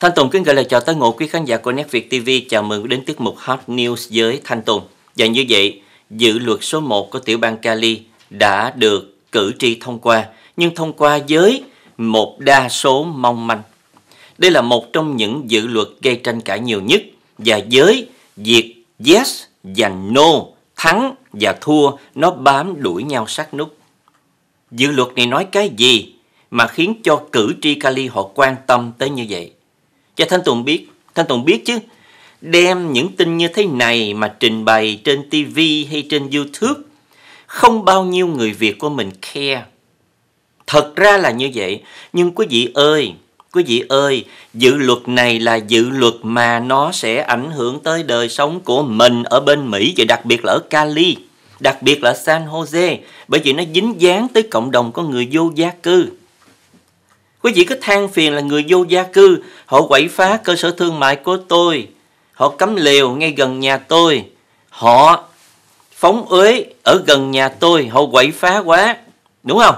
Thanh Tùng kính gửi lời chào tới ngộ quý khán giả của Nét Việt TV. Chào mừng đến tiết mục Hot News với Thanh Tùng. Và như vậy, dự luật số 1 của tiểu bang Cali đã được cử tri thông qua, nhưng thông qua với một đa số mong manh. Đây là một trong những dự luật gây tranh cãi nhiều nhất và với việc yes và no, thắng và thua nó bám đuổi nhau sát nút. Dự luật này nói cái gì mà khiến cho cử tri Cali họ quan tâm tới như vậy? Và Thanh Tùng biết, Thanh Tùng biết chứ, đem những tin như thế này mà trình bày trên TV hay trên YouTube, không bao nhiêu người Việt của mình khe. Thật ra là như vậy, nhưng quý vị ơi, quý vị ơi, dự luật này là dự luật mà nó sẽ ảnh hưởng tới đời sống của mình ở bên Mỹ và đặc biệt là ở Cali, đặc biệt là San Jose, bởi vì nó dính dáng tới cộng đồng của người vô gia cư. Quý vị cứ than phiền là người vô gia cư, họ quậy phá cơ sở thương mại của tôi, họ cấm liều ngay gần nhà tôi, họ phóng uế ở gần nhà tôi, họ quậy phá quá, đúng không?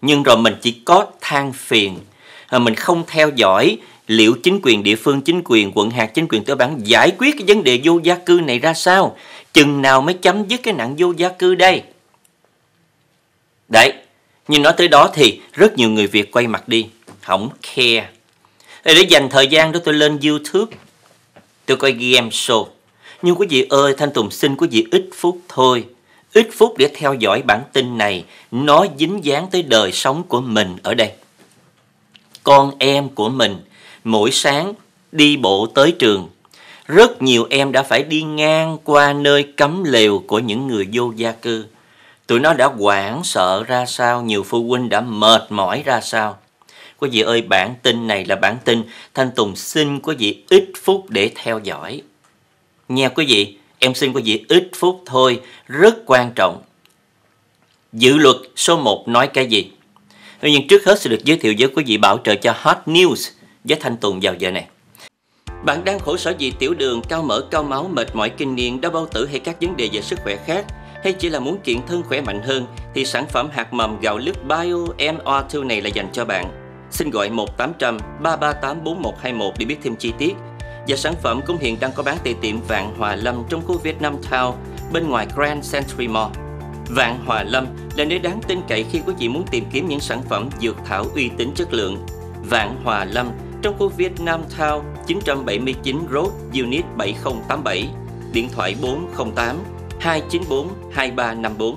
Nhưng rồi mình chỉ có than phiền, à, mình không theo dõi liệu chính quyền địa phương, chính quyền quận hạt, chính quyền tiểu bản giải quyết cái vấn đề vô gia cư này ra sao? Chừng nào mới chấm dứt cái nạn vô gia cư đây? Đấy, nhưng nói tới đó thì rất nhiều người Việt quay mặt đi không care để, dành thời gian đó tôi lên youtube tôi coi game show nhưng quý vị ơi thanh tùng xin quý vị ít phút thôi ít phút để theo dõi bản tin này nó dính dáng tới đời sống của mình ở đây con em của mình mỗi sáng đi bộ tới trường rất nhiều em đã phải đi ngang qua nơi cấm lều của những người vô gia cư tụi nó đã hoảng sợ ra sao nhiều phụ huynh đã mệt mỏi ra sao Quý vị ơi, bản tin này là bản tin Thanh Tùng xin quý vị ít phút để theo dõi. Nha quý vị, em xin quý vị ít phút thôi, rất quan trọng. Dự luật số 1 nói cái gì? Tuy nhiên trước hết sẽ được giới thiệu với quý vị bảo trợ cho Hot News với Thanh Tùng vào giờ này. Bạn đang khổ sở vì tiểu đường, cao mỡ, cao máu, mệt mỏi kinh niên, đau bao tử hay các vấn đề về sức khỏe khác hay chỉ là muốn kiện thân khỏe mạnh hơn thì sản phẩm hạt mầm gạo lứt Bio MR2 này là dành cho bạn xin gọi 1800 338 4121 để biết thêm chi tiết. Và sản phẩm cũng hiện đang có bán tại tiệm Vạn Hòa Lâm trong khu Vietnam Town bên ngoài Grand Century Mall. Vạn Hòa Lâm là nơi đáng tin cậy khi quý vị muốn tìm kiếm những sản phẩm dược thảo uy tín chất lượng. Vạn Hòa Lâm trong khu Vietnam Town 979 Road, Unit 7087, điện thoại 408 294 2354.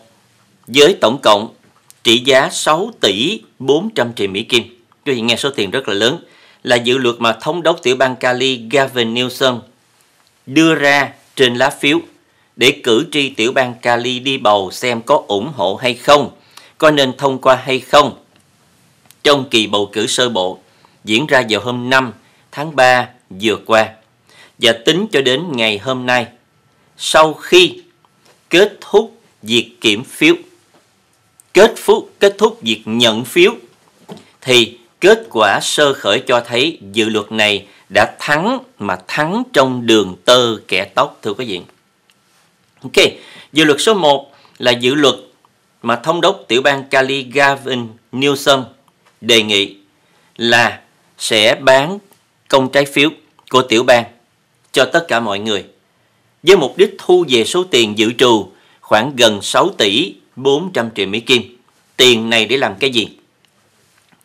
với tổng cộng trị giá 6 tỷ 400 triệu Mỹ Kim. Quý vị nghe số tiền rất là lớn là dự luật mà thống đốc tiểu bang Cali Gavin Newsom đưa ra trên lá phiếu để cử tri tiểu bang Cali đi bầu xem có ủng hộ hay không, có nên thông qua hay không. Trong kỳ bầu cử sơ bộ diễn ra vào hôm 5 tháng 3 vừa qua và tính cho đến ngày hôm nay sau khi kết thúc việc kiểm phiếu kết phúc kết thúc việc nhận phiếu thì kết quả sơ khởi cho thấy dự luật này đã thắng mà thắng trong đường tơ kẻ tóc thưa quý vị. Ok, dự luật số 1 là dự luật mà thống đốc tiểu bang Cali Gavin Newsom đề nghị là sẽ bán công trái phiếu của tiểu bang cho tất cả mọi người với mục đích thu về số tiền dự trù khoảng gần 6 tỷ 400 triệu Mỹ Kim. Tiền này để làm cái gì?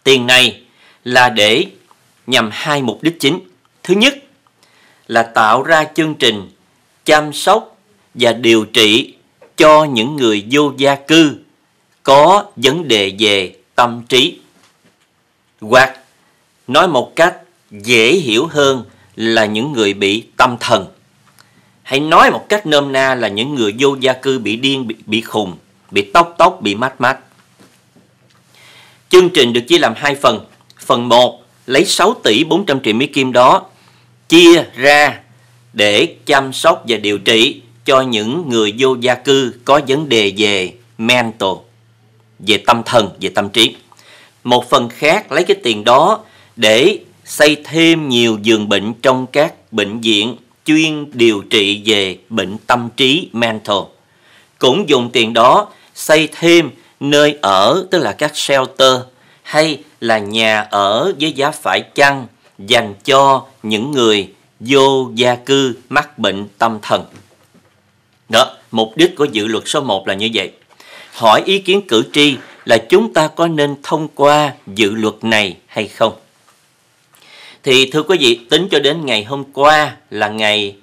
Tiền này là để nhằm hai mục đích chính. Thứ nhất là tạo ra chương trình chăm sóc và điều trị cho những người vô gia cư có vấn đề về tâm trí. Hoặc nói một cách dễ hiểu hơn là những người bị tâm thần. Hãy nói một cách nôm na là những người vô gia cư bị điên, bị, bị khùng, bị tóc tóc, bị mát mát. Chương trình được chia làm hai phần. Phần 1 lấy 6 tỷ 400 triệu Mỹ Kim đó chia ra để chăm sóc và điều trị cho những người vô gia cư có vấn đề về mental, về tâm thần, về tâm trí. Một phần khác lấy cái tiền đó để xây thêm nhiều giường bệnh trong các bệnh viện chuyên điều trị về bệnh tâm trí mental. Cũng dùng tiền đó xây thêm nơi ở tức là các shelter hay là nhà ở với giá phải chăng dành cho những người vô gia cư mắc bệnh tâm thần. Đó, mục đích của dự luật số 1 là như vậy. Hỏi ý kiến cử tri là chúng ta có nên thông qua dự luật này hay không? Thì thưa quý vị, tính cho đến ngày hôm qua là ngày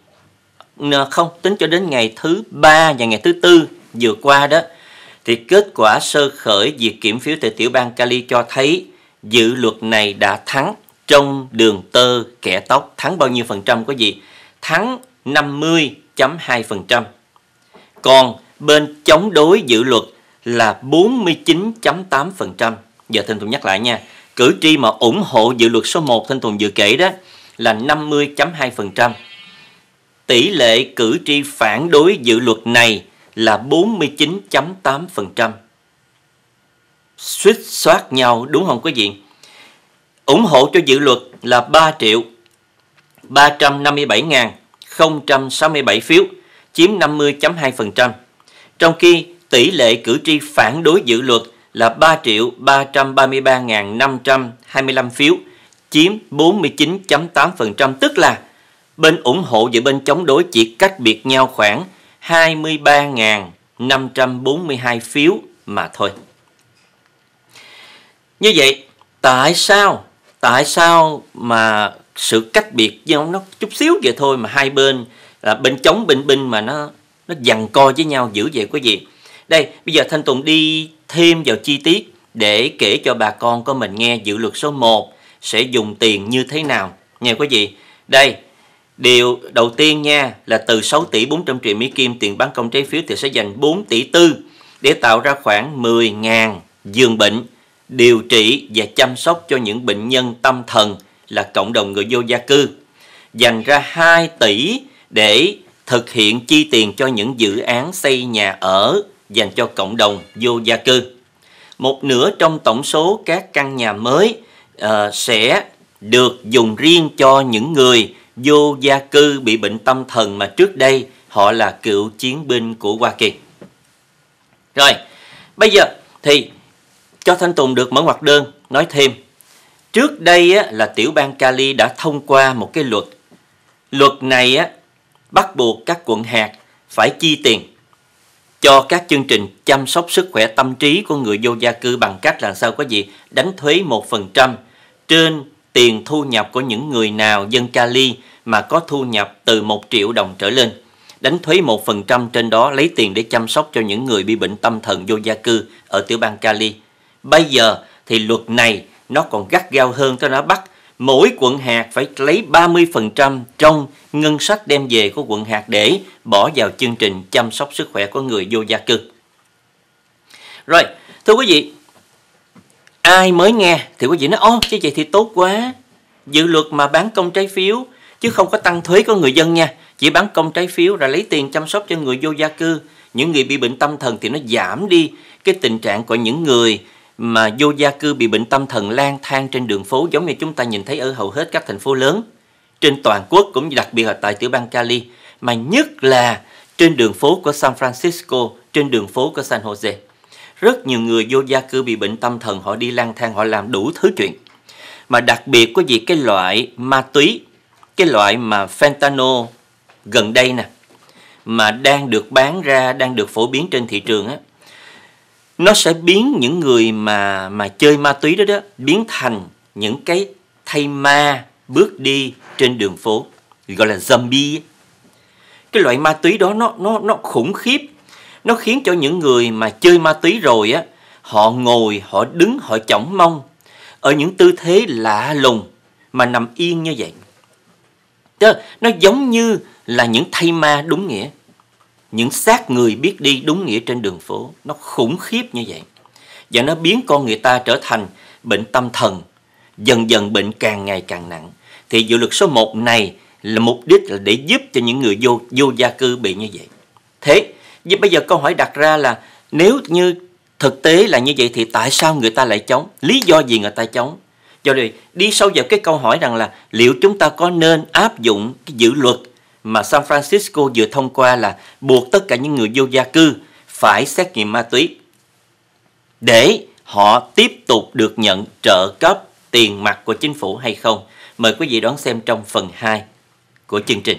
không, tính cho đến ngày thứ ba và ngày thứ tư vừa qua đó thì kết quả sơ khởi việc kiểm phiếu tại tiểu bang Cali cho thấy dự luật này đã thắng trong đường tơ kẻ tóc thắng bao nhiêu phần trăm có gì? Thắng 50.2%. Còn bên chống đối dự luật là 49.8%. Giờ Thanh Tùng nhắc lại nha, cử tri mà ủng hộ dự luật số 1 Thanh Tùng vừa kể đó là 50.2%. Tỷ lệ cử tri phản đối dự luật này là 49.8%. Suýt soát nhau đúng không quý vị? ủng hộ cho dự luật là 3 triệu 357.067 phiếu, chiếm 50.2%. Trong khi tỷ lệ cử tri phản đối dự luật là 3 triệu 333.525 phiếu, chiếm 49.8%, tức là bên ủng hộ và bên chống đối chỉ cách biệt nhau khoảng 23.542 phiếu mà thôi. Như vậy, tại sao tại sao mà sự cách biệt nhau nó chút xíu vậy thôi mà hai bên là bên chống bên binh mà nó nó dằn co với nhau dữ vậy quý vị. Đây, bây giờ Thanh Tùng đi thêm vào chi tiết để kể cho bà con của mình nghe dự luật số 1 sẽ dùng tiền như thế nào nghe quý vị. Đây, Điều đầu tiên nha là từ 6 tỷ 400 triệu Mỹ Kim tiền bán công trái phiếu thì sẽ dành 4 tỷ tư để tạo ra khoảng 10.000 giường bệnh điều trị và chăm sóc cho những bệnh nhân tâm thần là cộng đồng người vô gia cư. Dành ra 2 tỷ để thực hiện chi tiền cho những dự án xây nhà ở dành cho cộng đồng vô gia cư. Một nửa trong tổng số các căn nhà mới uh, sẽ được dùng riêng cho những người vô gia cư bị bệnh tâm thần mà trước đây họ là cựu chiến binh của Hoa Kỳ. Rồi, bây giờ thì cho Thanh Tùng được mở ngoặc đơn nói thêm. Trước đây á, là tiểu bang Cali đã thông qua một cái luật. Luật này á, bắt buộc các quận hạt phải chi tiền cho các chương trình chăm sóc sức khỏe tâm trí của người vô gia cư bằng cách là sao có gì đánh thuế 1% trên tiền thu nhập của những người nào dân Cali mà có thu nhập từ 1 triệu đồng trở lên. Đánh thuế 1% trên đó lấy tiền để chăm sóc cho những người bị bệnh tâm thần vô gia cư ở tiểu bang Cali. Bây giờ thì luật này nó còn gắt gao hơn cho nó bắt mỗi quận hạt phải lấy 30% trong ngân sách đem về của quận hạt để bỏ vào chương trình chăm sóc sức khỏe của người vô gia cư. Rồi, thưa quý vị, ai mới nghe thì quý vị nói ô chứ vậy thì tốt quá dự luật mà bán công trái phiếu chứ không có tăng thuế của người dân nha chỉ bán công trái phiếu rồi lấy tiền chăm sóc cho người vô gia cư những người bị bệnh tâm thần thì nó giảm đi cái tình trạng của những người mà vô gia cư bị bệnh tâm thần lang thang trên đường phố giống như chúng ta nhìn thấy ở hầu hết các thành phố lớn trên toàn quốc cũng như đặc biệt là tại tiểu bang Cali mà nhất là trên đường phố của San Francisco, trên đường phố của San Jose rất nhiều người vô gia cư bị bệnh tâm thần họ đi lang thang họ làm đủ thứ chuyện mà đặc biệt có gì cái loại ma túy cái loại mà fentanyl gần đây nè mà đang được bán ra đang được phổ biến trên thị trường á nó sẽ biến những người mà mà chơi ma túy đó đó biến thành những cái thay ma bước đi trên đường phố gọi là zombie cái loại ma túy đó nó nó nó khủng khiếp nó khiến cho những người mà chơi ma túy rồi á họ ngồi họ đứng họ chỏng mông ở những tư thế lạ lùng mà nằm yên như vậy Tức nó giống như là những thay ma đúng nghĩa những xác người biết đi đúng nghĩa trên đường phố nó khủng khiếp như vậy và nó biến con người ta trở thành bệnh tâm thần dần dần bệnh càng ngày càng nặng thì dự luật số 1 này là mục đích là để giúp cho những người vô vô gia cư bị như vậy thế nhưng bây giờ câu hỏi đặt ra là nếu như thực tế là như vậy thì tại sao người ta lại chống? Lý do gì người ta chống? Cho nên đi sâu vào cái câu hỏi rằng là liệu chúng ta có nên áp dụng cái dự luật mà San Francisco vừa thông qua là buộc tất cả những người vô gia cư phải xét nghiệm ma túy để họ tiếp tục được nhận trợ cấp tiền mặt của chính phủ hay không? Mời quý vị đón xem trong phần 2 của chương trình.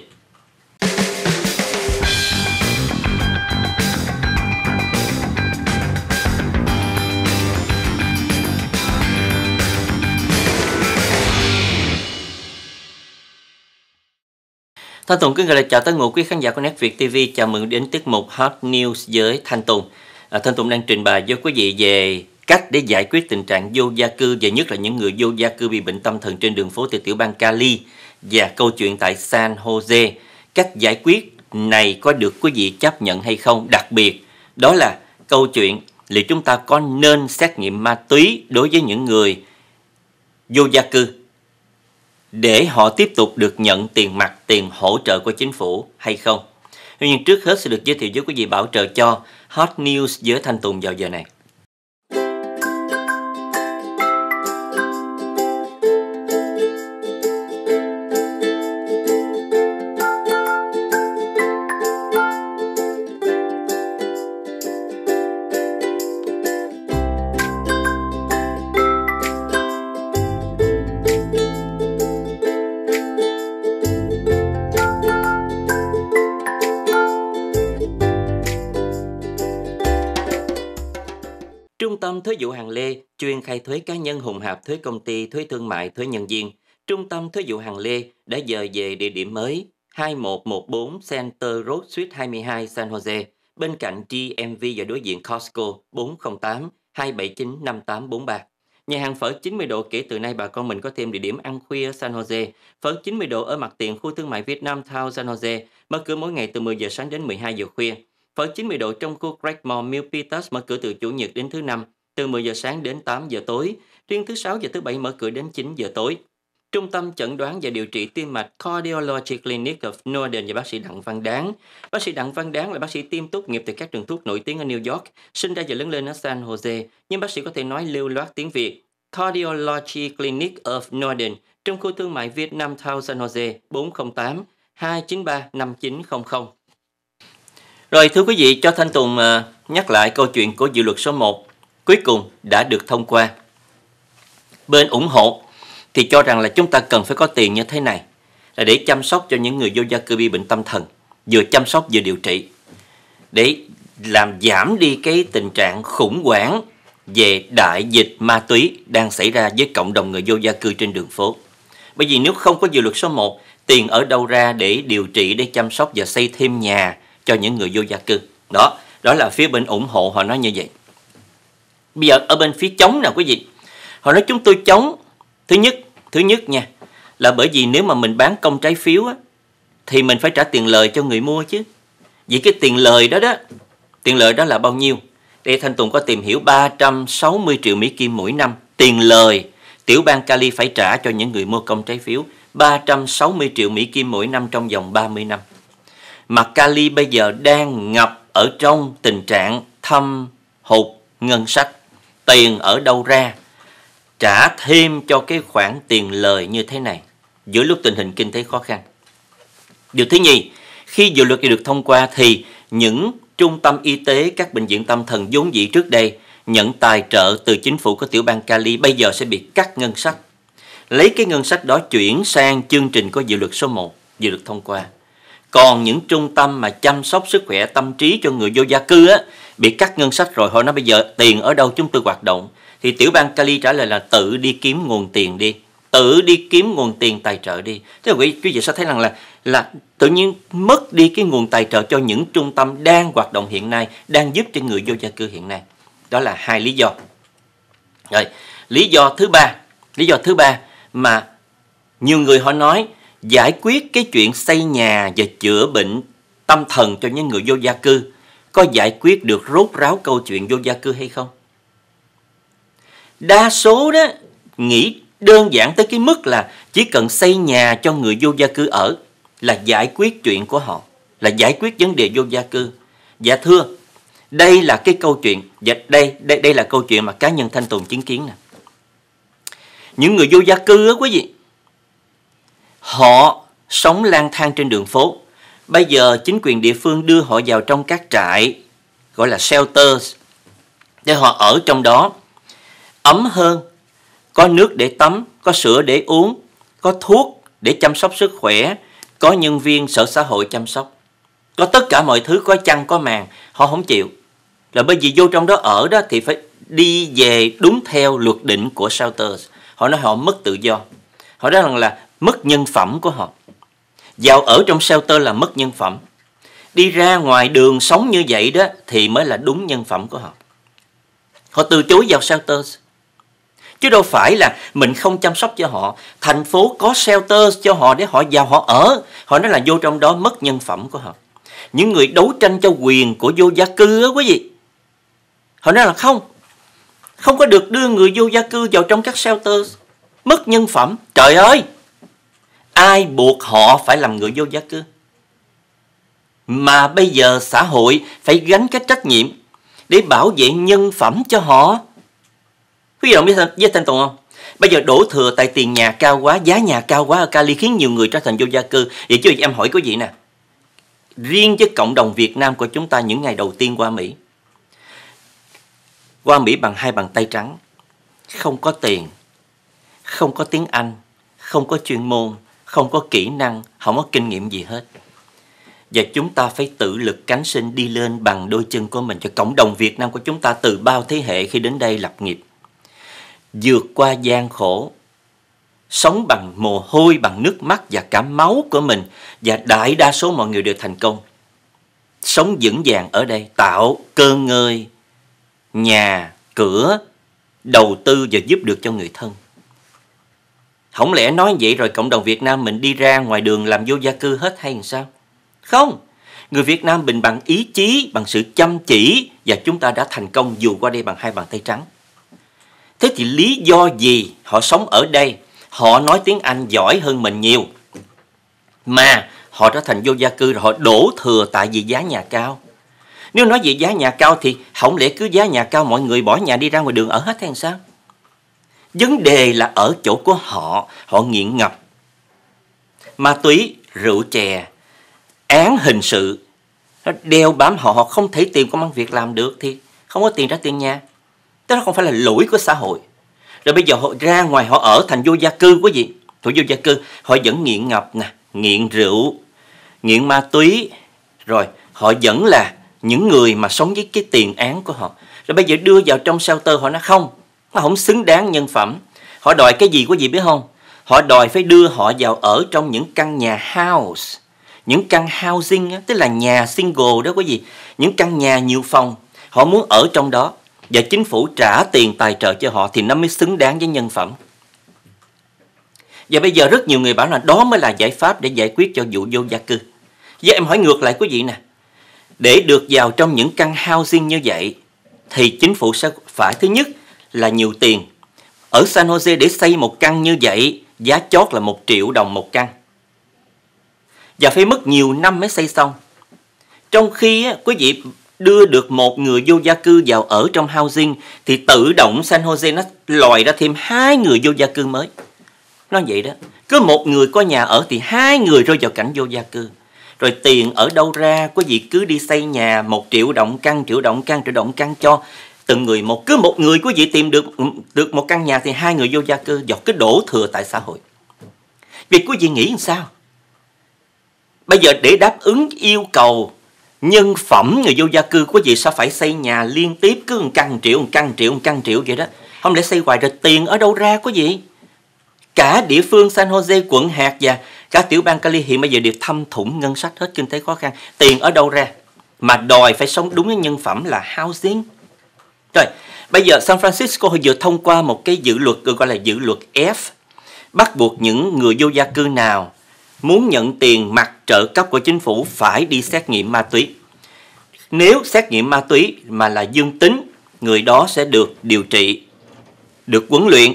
Thanh Tùng kính gửi lời chào tới ngụ quý khán giả của Net Việt TV. Chào mừng đến tiết mục Hot News với Thanh Tùng. À, Thanh Tùng đang trình bày với quý vị về cách để giải quyết tình trạng vô gia cư và nhất là những người vô gia cư bị bệnh tâm thần trên đường phố từ tiểu bang Cali và câu chuyện tại San Jose. Cách giải quyết này có được quý vị chấp nhận hay không? Đặc biệt đó là câu chuyện liệu chúng ta có nên xét nghiệm ma túy đối với những người vô gia cư để họ tiếp tục được nhận tiền mặt, tiền hỗ trợ của chính phủ hay không. Nhưng trước hết sẽ được giới thiệu với quý vị bảo trợ cho Hot News với Thanh Tùng vào giờ này. hùng hạp thuế công ty, thuế thương mại, thuế nhân viên, Trung tâm Thuế vụ Hàng Lê đã dời về địa điểm mới 2114 Center Road Suite 22 San Jose, bên cạnh GMV và đối diện Costco 408 279 5843. Nhà hàng phở 90 độ kể từ nay bà con mình có thêm địa điểm ăn khuya San Jose. Phở 90 độ ở mặt tiền khu thương mại Việt Nam Town San Jose, mở cửa mỗi ngày từ 10 giờ sáng đến 12 giờ khuya. Phở 90 độ trong khu Craigmore Mill Peters mở cửa từ Chủ nhật đến thứ năm, từ 10 giờ sáng đến 8 giờ tối riêng thứ sáu và thứ bảy mở cửa đến 9 giờ tối. Trung tâm chẩn đoán và điều trị tim mạch Cardiology Clinic of Northern và bác sĩ Đặng Văn Đáng. Bác sĩ Đặng Văn Đáng là bác sĩ tiêm tốt nghiệp từ các trường thuốc nổi tiếng ở New York, sinh ra và lớn lên ở San Jose, nhưng bác sĩ có thể nói lưu loát tiếng Việt. Cardiology Clinic of Northern trong khu thương mại Vietnam Town San Jose 408 293 5900. Rồi thưa quý vị, cho Thanh Tùng ờ, nhắc lại câu chuyện của dự luật số 1 cuối cùng đã được thông qua bên ủng hộ thì cho rằng là chúng ta cần phải có tiền như thế này là để chăm sóc cho những người vô gia cư bị bệnh tâm thần, vừa chăm sóc vừa điều trị để làm giảm đi cái tình trạng khủng hoảng về đại dịch ma túy đang xảy ra với cộng đồng người vô gia cư trên đường phố. Bởi vì nếu không có dự luật số 1, tiền ở đâu ra để điều trị, để chăm sóc và xây thêm nhà cho những người vô gia cư. Đó, đó là phía bên ủng hộ họ nói như vậy. Bây giờ ở bên phía chống nào quý vị? họ nói chúng tôi chống thứ nhất thứ nhất nha là bởi vì nếu mà mình bán công trái phiếu á thì mình phải trả tiền lời cho người mua chứ vậy cái tiền lời đó đó tiền lời đó là bao nhiêu đây Thanh Tùng có tìm hiểu 360 triệu Mỹ Kim mỗi năm tiền lời tiểu bang Cali phải trả cho những người mua công trái phiếu 360 triệu Mỹ Kim mỗi năm trong vòng 30 năm. Mà Cali bây giờ đang ngập ở trong tình trạng thâm hụt ngân sách. Tiền ở đâu ra? trả thêm cho cái khoản tiền lời như thế này giữa lúc tình hình kinh tế khó khăn. Điều thứ nhì, khi dự luật này được thông qua thì những trung tâm y tế, các bệnh viện tâm thần vốn dĩ trước đây nhận tài trợ từ chính phủ của tiểu bang Cali bây giờ sẽ bị cắt ngân sách. Lấy cái ngân sách đó chuyển sang chương trình có dự luật số 1, dự luật thông qua. Còn những trung tâm mà chăm sóc sức khỏe tâm trí cho người vô gia cư á, bị cắt ngân sách rồi họ nói bây giờ tiền ở đâu chúng tôi hoạt động thì tiểu bang Cali trả lời là tự đi kiếm nguồn tiền đi tự đi kiếm nguồn tiền tài trợ đi thế quý quý vị sẽ thấy rằng là là tự nhiên mất đi cái nguồn tài trợ cho những trung tâm đang hoạt động hiện nay đang giúp cho người vô gia cư hiện nay đó là hai lý do rồi lý do thứ ba lý do thứ ba mà nhiều người họ nói giải quyết cái chuyện xây nhà và chữa bệnh tâm thần cho những người vô gia cư có giải quyết được rốt ráo câu chuyện vô gia cư hay không đa số đó nghĩ đơn giản tới cái mức là chỉ cần xây nhà cho người vô gia cư ở là giải quyết chuyện của họ, là giải quyết vấn đề vô gia cư. Dạ thưa, đây là cái câu chuyện, dạ đây đây đây là câu chuyện mà cá nhân Thanh Tùng chứng kiến nè. Những người vô gia cư á quý vị, họ sống lang thang trên đường phố. Bây giờ chính quyền địa phương đưa họ vào trong các trại gọi là shelters để họ ở trong đó ấm hơn, có nước để tắm, có sữa để uống, có thuốc để chăm sóc sức khỏe, có nhân viên sở xã hội chăm sóc. Có tất cả mọi thứ, có chăn, có màn, họ không chịu. Là bởi vì vô trong đó ở đó thì phải đi về đúng theo luật định của Southers. Họ nói họ mất tự do. Họ nói rằng là mất nhân phẩm của họ. vào ở trong shelter là mất nhân phẩm. Đi ra ngoài đường sống như vậy đó thì mới là đúng nhân phẩm của họ. Họ từ chối vào shelter chứ đâu phải là mình không chăm sóc cho họ thành phố có shelter cho họ để họ vào họ ở họ nói là vô trong đó mất nhân phẩm của họ những người đấu tranh cho quyền của vô gia cư á quý vị họ nói là không không có được đưa người vô gia cư vào trong các shelter mất nhân phẩm trời ơi ai buộc họ phải làm người vô gia cư mà bây giờ xã hội phải gánh cái trách nhiệm để bảo vệ nhân phẩm cho họ Quý vị biết, biết Thanh Tùng không? Bây giờ đổ thừa tại tiền nhà cao quá, giá nhà cao quá ở Cali khiến nhiều người trở thành vô gia cư. Vậy chứ em hỏi quý vị nè, riêng với cộng đồng Việt Nam của chúng ta những ngày đầu tiên qua Mỹ, qua Mỹ bằng hai bàn tay trắng, không có tiền, không có tiếng Anh, không có chuyên môn, không có kỹ năng, không có kinh nghiệm gì hết. Và chúng ta phải tự lực cánh sinh đi lên bằng đôi chân của mình cho cộng đồng Việt Nam của chúng ta từ bao thế hệ khi đến đây lập nghiệp vượt qua gian khổ, sống bằng mồ hôi, bằng nước mắt và cả máu của mình và đại đa số mọi người đều thành công. Sống vững vàng ở đây, tạo cơ ngơi, nhà, cửa, đầu tư và giúp được cho người thân. Không lẽ nói vậy rồi cộng đồng Việt Nam mình đi ra ngoài đường làm vô gia cư hết hay sao? Không, người Việt Nam mình bằng ý chí, bằng sự chăm chỉ và chúng ta đã thành công dù qua đây bằng hai bàn tay trắng. Thế thì lý do gì họ sống ở đây? Họ nói tiếng Anh giỏi hơn mình nhiều. Mà họ trở thành vô gia cư rồi họ đổ thừa tại vì giá nhà cao. Nếu nói về giá nhà cao thì không lẽ cứ giá nhà cao mọi người bỏ nhà đi ra ngoài đường ở hết hay sao? Vấn đề là ở chỗ của họ, họ nghiện ngập. Ma túy, rượu chè, án hình sự, nó đeo bám họ, họ không thể tìm công ăn việc làm được thì không có tiền trả tiền nhà đó không phải là lỗi của xã hội rồi bây giờ họ ra ngoài họ ở thành vô gia cư quý vị thủ vô gia cư họ vẫn nghiện ngập nè nghiện rượu nghiện ma túy rồi họ vẫn là những người mà sống với cái tiền án của họ rồi bây giờ đưa vào trong shelter họ nó không nó không xứng đáng nhân phẩm họ đòi cái gì quý vị biết không họ đòi phải đưa họ vào ở trong những căn nhà house những căn housing tức là nhà single đó quý vị những căn nhà nhiều phòng họ muốn ở trong đó và chính phủ trả tiền tài trợ cho họ thì nó mới xứng đáng với nhân phẩm. Và bây giờ rất nhiều người bảo là đó mới là giải pháp để giải quyết cho vụ vô gia cư. Giờ em hỏi ngược lại quý vị nè. Để được vào trong những căn housing như vậy thì chính phủ sẽ phải thứ nhất là nhiều tiền. Ở San Jose để xây một căn như vậy giá chót là 1 triệu đồng một căn. Và phải mất nhiều năm mới xây xong. Trong khi á, quý vị đưa được một người vô gia cư vào ở trong housing thì tự động San Jose nó lòi ra thêm hai người vô gia cư mới. Nó vậy đó. Cứ một người có nhà ở thì hai người rơi vào cảnh vô gia cư. Rồi tiền ở đâu ra, quý vị cứ đi xây nhà một triệu động căn, triệu động căn, triệu động căn cho từng người một. Cứ một người quý vị tìm được được một căn nhà thì hai người vô gia cư dọc cái đổ thừa tại xã hội. Việc quý vị nghĩ làm sao? Bây giờ để đáp ứng yêu cầu nhân phẩm người vô gia cư quý vị sao phải xây nhà liên tiếp cứ một căn triệu một căn triệu một căn triệu vậy đó không lẽ xây hoài rồi tiền ở đâu ra quý vị cả địa phương San Jose quận hạt và cả tiểu bang Cali hiện bây giờ đều thâm thủng ngân sách hết kinh tế khó khăn tiền ở đâu ra mà đòi phải sống đúng với nhân phẩm là housing rồi bây giờ San Francisco họ vừa thông qua một cái dự luật gọi là dự luật F bắt buộc những người vô gia cư nào muốn nhận tiền mặt trợ cấp của chính phủ phải đi xét nghiệm ma túy. Nếu xét nghiệm ma túy mà là dương tính, người đó sẽ được điều trị, được huấn luyện,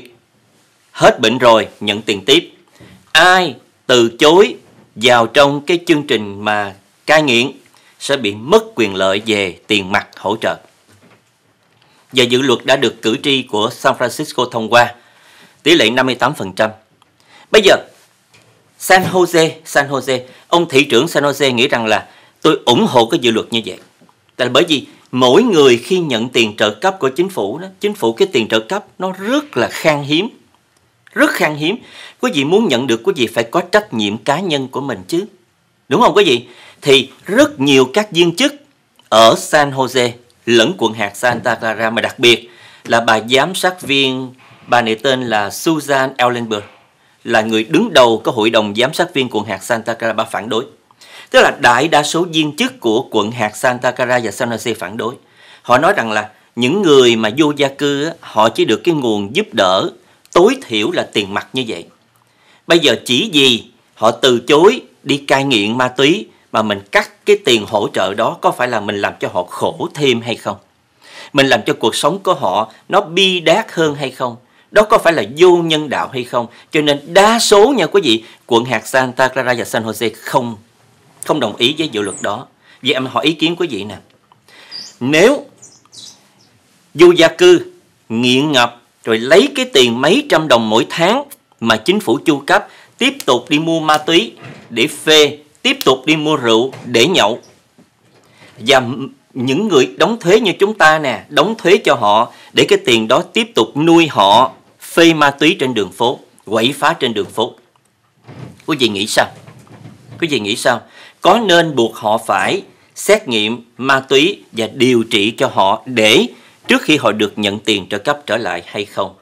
hết bệnh rồi nhận tiền tiếp. Ai từ chối vào trong cái chương trình mà cai nghiện sẽ bị mất quyền lợi về tiền mặt hỗ trợ. Và dự luật đã được cử tri của San Francisco thông qua, tỷ lệ 58%. Bây giờ San Jose, San Jose, ông thị trưởng San Jose nghĩ rằng là tôi ủng hộ cái dự luật như vậy. Tại bởi vì mỗi người khi nhận tiền trợ cấp của chính phủ đó, chính phủ cái tiền trợ cấp nó rất là khan hiếm. Rất khan hiếm. Quý vị muốn nhận được quý vị phải có trách nhiệm cá nhân của mình chứ. Đúng không quý vị? Thì rất nhiều các viên chức ở San Jose lẫn quận hạt Santa Clara mà đặc biệt là bà giám sát viên bà này tên là Susan Ellenberg là người đứng đầu của hội đồng giám sát viên quận hạt Santa Clara phản đối. Tức là đại đa số viên chức của quận hạt Santa Clara và San Jose phản đối. Họ nói rằng là những người mà vô gia cư họ chỉ được cái nguồn giúp đỡ tối thiểu là tiền mặt như vậy. Bây giờ chỉ vì họ từ chối đi cai nghiện ma túy mà mình cắt cái tiền hỗ trợ đó có phải là mình làm cho họ khổ thêm hay không? Mình làm cho cuộc sống của họ nó bi đát hơn hay không? đó có phải là vô nhân đạo hay không cho nên đa số nha quý vị quận hạt Santa Clara và San Jose không không đồng ý với dự luật đó vậy em hỏi ý kiến quý vị nè nếu du gia cư nghiện ngập rồi lấy cái tiền mấy trăm đồng mỗi tháng mà chính phủ chu cấp tiếp tục đi mua ma túy để phê tiếp tục đi mua rượu để nhậu và những người đóng thuế như chúng ta nè đóng thuế cho họ để cái tiền đó tiếp tục nuôi họ phê ma túy trên đường phố, quậy phá trên đường phố. Quý vị nghĩ sao? Quý vị nghĩ sao? Có nên buộc họ phải xét nghiệm ma túy và điều trị cho họ để trước khi họ được nhận tiền trợ cấp trở lại hay không?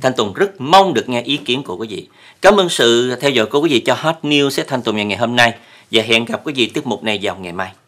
Thanh Tùng rất mong được nghe ý kiến của quý vị. Cảm ơn sự theo dõi của quý vị cho Hot News sẽ Thanh Tùng ngày hôm nay và hẹn gặp quý vị tiết mục này vào ngày mai.